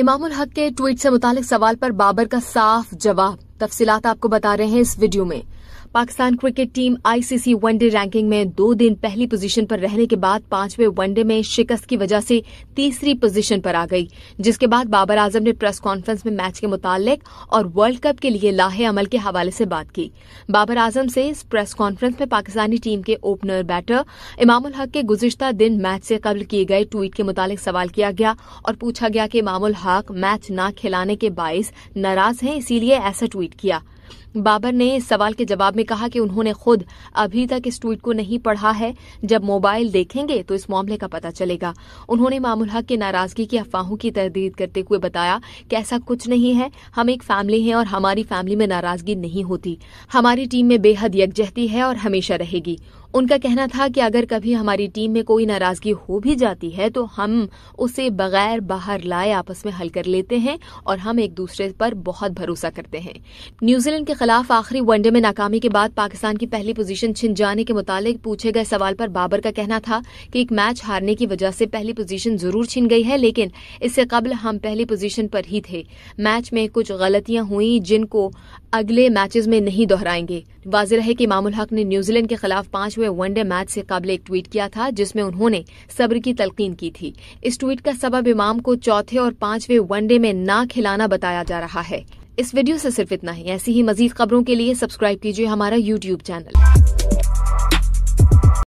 इमाम हक के ट्वीट से मुतालिक सवाल पर बाबर का साफ जवाब तफसीलात आपको बता रहे हैं इस वीडियो में Pakistan cricket team ICC one day ranking में दो दिन पहली पोजीशन पर रहने के बाद पांचवें वनडे में शिकस्त की वजह से तीसरी पोजीशन पर आ गई जिसके बाद बाबर आजम ने प्रेस कॉन्फ्रेंस में मैच के मुतालिक और वर्ल्ड कप के लिए लाहे अमल के हवाले से बात की बाबर आजम से इस प्रेस कॉन्फ्रेंस में पाकिस्तानी टीम के ओपनर बैटर इमामुल हक के गुजशत दिन मैच से कबल किए गए ट्वीट के मुतालिक सवाल किया गया और पूछा गया कि इमामुल हक मैच न खिलाने के बायस नाराज हैं इसीलिए ऐसा ट्वीट किया बाबर ने इस सवाल के जवाब में में कहा कि उन्होंने खुद अभी तक इस ट्वीट को नहीं पढ़ा है जब मोबाइल देखेंगे तो इस मामले का पता चलेगा उन्होंने मामुल हक की नाराजगी की अफवाहों की तरदीद करते हुए बताया कि ऐसा कुछ नहीं है हम एक फैमिली हैं और हमारी फैमिली में नाराजगी नहीं होती हमारी टीम में बेहद यकजहती है और हमेशा रहेगी उनका कहना था कि अगर कभी हमारी टीम में कोई नाराजगी हो भी जाती है तो हम उसे बगैर बाहर लाए आपस में हल कर लेते हैं और हम एक दूसरे पर बहुत भरोसा करते हैं न्यूजीलैंड के खिलाफ आखिरी वनडे में नाकामी के बाद पाकिस्तान की पहली पोजीशन छिन जाने के मुतालिक पूछे गए सवाल पर बाबर का कहना था कि एक मैच हारने की वजह से पहली पोजीशन जरूर छिन गई है लेकिन इससे कबल हम पहली पोजीशन पर ही थे मैच में कुछ गलतियां हुई जिनको अगले मैचेस में नहीं दोहराएंगे वाजिर है कि मामुल हक ने न्यूजीलैंड के खिलाफ पांच हुए वनडे मैच से काबले एक ट्वीट किया था जिसमें उन्होंने सब्र की तलकीन की थी इस ट्वीट का सबब इमाम को चौथे और पांचवे वनडे में ना खिलाना बताया जा रहा है इस वीडियो से सिर्फ इतना ही ऐसी ही मजीद खबरों के लिए सब्सक्राइब कीजिए हमारा यूट्यूब चैनल